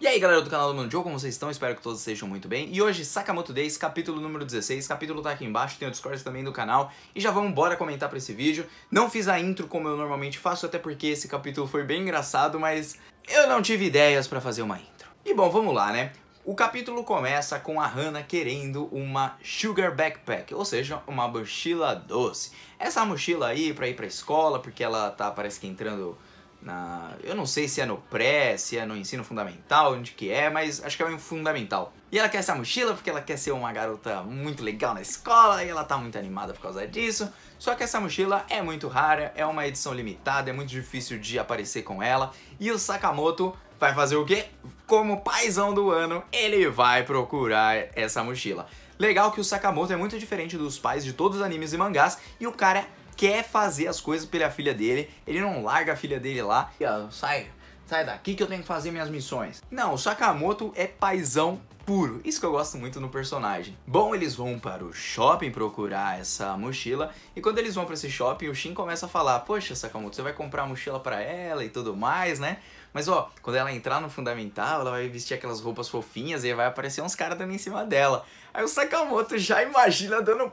E aí galera do canal do Mano Joe, como vocês estão? Espero que todos estejam muito bem. E hoje, Sakamoto Days, capítulo número 16, capítulo tá aqui embaixo, tem o Discord também do canal. E já vamos embora comentar pra esse vídeo. Não fiz a intro como eu normalmente faço, até porque esse capítulo foi bem engraçado, mas eu não tive ideias pra fazer uma intro. E bom, vamos lá, né? O capítulo começa com a Hannah querendo uma sugar backpack, ou seja, uma mochila doce. Essa mochila aí pra ir pra escola, porque ela tá, parece que entrando na, eu não sei se é no pré, se é no ensino fundamental, onde que é, mas acho que é o fundamental. E ela quer essa mochila porque ela quer ser uma garota muito legal na escola e ela tá muito animada por causa disso. Só que essa mochila é muito rara, é uma edição limitada, é muito difícil de aparecer com ela. E o Sakamoto vai fazer o quê? Como paizão do ano, ele vai procurar essa mochila. Legal que o Sakamoto é muito diferente dos pais de todos os animes e mangás e o cara quer fazer as coisas pela filha dele, ele não larga a filha dele lá e ó, sai, sai daqui que eu tenho que fazer minhas missões. Não, o Sakamoto é paizão puro, isso que eu gosto muito no personagem. Bom, eles vão para o shopping procurar essa mochila, e quando eles vão para esse shopping, o Shin começa a falar, poxa Sakamoto, você vai comprar a mochila para ela e tudo mais, né? Mas ó, quando ela entrar no fundamental, ela vai vestir aquelas roupas fofinhas e vai aparecer uns caras dando em cima dela. Aí o Sakamoto já imagina dando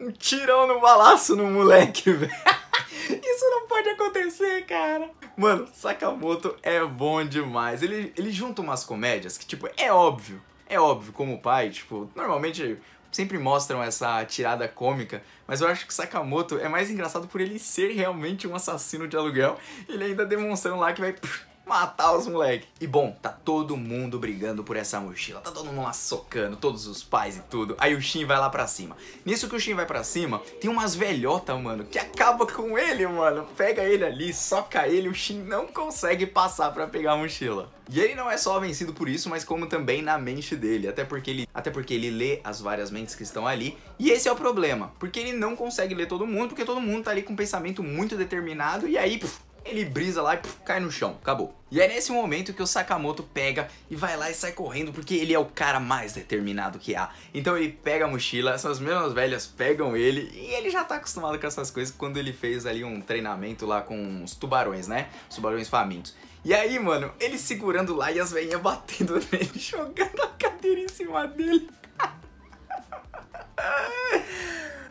um tirão no balaço no moleque, velho. Isso não pode acontecer, cara. Mano, Sakamoto é bom demais. Ele, ele junta umas comédias que, tipo, é óbvio. É óbvio, como pai, tipo, normalmente sempre mostram essa tirada cômica, mas eu acho que Sakamoto é mais engraçado por ele ser realmente um assassino de aluguel. Ele ainda demonstrando lá que vai matar os moleques. E bom, tá todo mundo brigando por essa mochila, tá todo mundo lá socando, todos os pais e tudo. Aí o Shin vai lá pra cima. Nisso que o Shin vai pra cima, tem umas velhotas, mano, que acaba com ele, mano. Pega ele ali, soca ele, o Shin não consegue passar pra pegar a mochila. E ele não é só vencido por isso, mas como também na mente dele, até porque ele, até porque ele lê as várias mentes que estão ali, e esse é o problema, porque ele não consegue ler todo mundo, porque todo mundo tá ali com um pensamento muito determinado e aí puf, ele brisa lá e puf, cai no chão, acabou. E é nesse momento que o Sakamoto pega e vai lá e sai correndo porque ele é o cara mais determinado que há. Então ele pega a mochila, essas mesmas velhas pegam ele e ele já tá acostumado com essas coisas quando ele fez ali um treinamento lá com os tubarões, né? Os tubarões famintos. E aí, mano, ele segurando lá e as velhinhas batendo nele, jogando a cadeira em cima dele.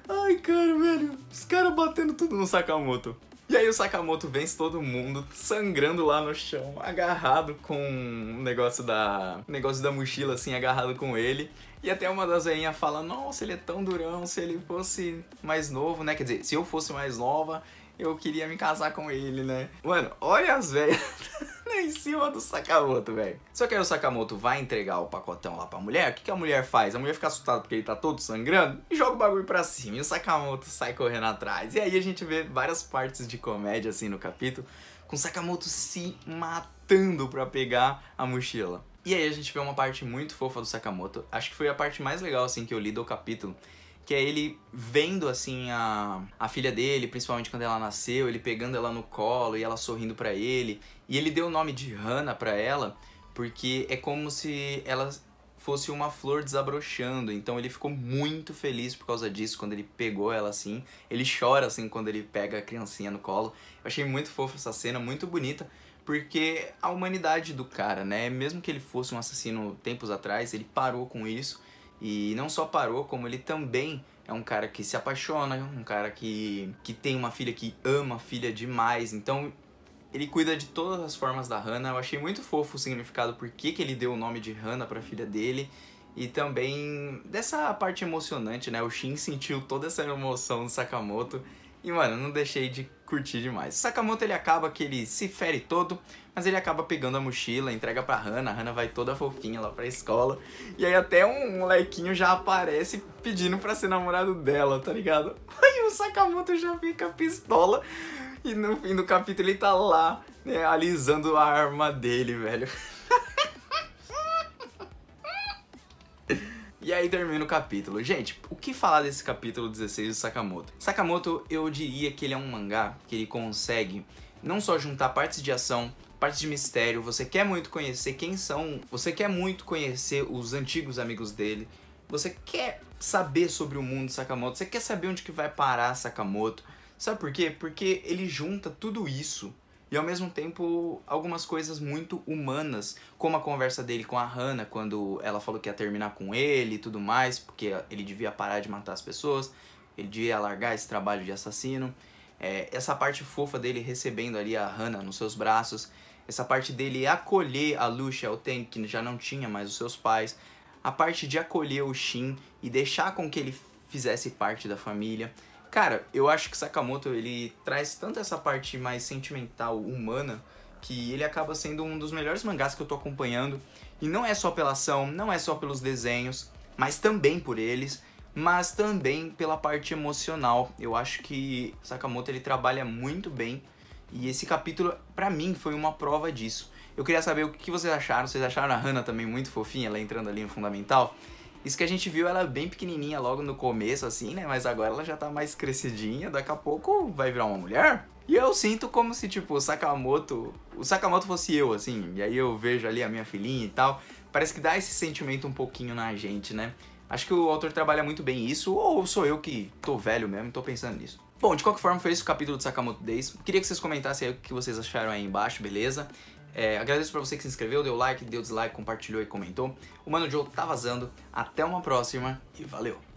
Ai, cara, velho, os caras batendo tudo no Sakamoto. E aí o Sakamoto vence todo mundo, sangrando lá no chão, agarrado com o negócio da. negócio da mochila, assim, agarrado com ele. E até uma das veinhas fala, nossa, ele é tão durão, se ele fosse mais novo, né? Quer dizer, se eu fosse mais nova, eu queria me casar com ele, né? Mano, olha as velhas. em cima do Sakamoto, velho. Só que aí o Sakamoto vai entregar o pacotão lá pra mulher. O que, que a mulher faz? A mulher fica assustada porque ele tá todo sangrando e joga o bagulho pra cima. E o Sakamoto sai correndo atrás. E aí a gente vê várias partes de comédia assim no capítulo, com o Sakamoto se matando pra pegar a mochila. E aí a gente vê uma parte muito fofa do Sakamoto. Acho que foi a parte mais legal assim que eu li do capítulo que é ele vendo assim a, a filha dele, principalmente quando ela nasceu, ele pegando ela no colo e ela sorrindo para ele. E ele deu o nome de Hannah para ela porque é como se ela fosse uma flor desabrochando. Então ele ficou muito feliz por causa disso quando ele pegou ela assim. Ele chora assim quando ele pega a criancinha no colo. Eu achei muito fofa essa cena, muito bonita, porque a humanidade do cara, né? Mesmo que ele fosse um assassino tempos atrás, ele parou com isso e não só parou, como ele também é um cara que se apaixona, um cara que, que tem uma filha que ama a filha demais. Então ele cuida de todas as formas da Hannah. Eu achei muito fofo o significado, por que, que ele deu o nome de Hannah para a filha dele. E também dessa parte emocionante, né? O Shin sentiu toda essa emoção do Sakamoto. E mano, não deixei de curtir demais. O Sakamoto ele acaba que ele se fere todo, mas ele acaba pegando a mochila, entrega pra Hana, a Hana vai toda fofinha lá pra escola. E aí até um molequinho já aparece pedindo pra ser namorado dela, tá ligado? Aí o Sakamoto já fica pistola. E no fim do capítulo ele tá lá, né, alisando a arma dele, velho. E aí termina o capítulo. Gente, o que falar desse capítulo 16 do Sakamoto? Sakamoto, eu diria que ele é um mangá que ele consegue não só juntar partes de ação, partes de mistério, você quer muito conhecer quem são, você quer muito conhecer os antigos amigos dele, você quer saber sobre o mundo de Sakamoto, você quer saber onde que vai parar Sakamoto. Sabe por quê? Porque ele junta tudo isso e ao mesmo tempo algumas coisas muito humanas, como a conversa dele com a Hannah quando ela falou que ia terminar com ele e tudo mais, porque ele devia parar de matar as pessoas, ele devia largar esse trabalho de assassino. É, essa parte fofa dele recebendo ali a Hannah nos seus braços, essa parte dele acolher a Lucia, o Tank, que já não tinha mais os seus pais, a parte de acolher o Shin e deixar com que ele fizesse parte da família. Cara, eu acho que Sakamoto ele traz tanto essa parte mais sentimental, humana, que ele acaba sendo um dos melhores mangás que eu tô acompanhando. E não é só pela ação, não é só pelos desenhos, mas também por eles, mas também pela parte emocional. Eu acho que Sakamoto ele trabalha muito bem e esse capítulo, para mim, foi uma prova disso. Eu queria saber o que vocês acharam. Vocês acharam a Hannah também muito fofinha, ela entrando ali no Fundamental? Isso que a gente viu, ela é bem pequenininha logo no começo, assim, né? Mas agora ela já tá mais crescidinha, daqui a pouco vai virar uma mulher. E eu sinto como se, tipo, o Sakamoto... O Sakamoto fosse eu, assim, e aí eu vejo ali a minha filhinha e tal. Parece que dá esse sentimento um pouquinho na gente, né? Acho que o autor trabalha muito bem isso, ou sou eu que tô velho mesmo e tô pensando nisso. Bom, de qualquer forma, foi esse o capítulo do Sakamoto Days. Queria que vocês comentassem aí o que vocês acharam aí embaixo, beleza? É, agradeço pra você que se inscreveu, deu like, deu dislike, compartilhou e comentou. O Mano Joe tá vazando. Até uma próxima e valeu!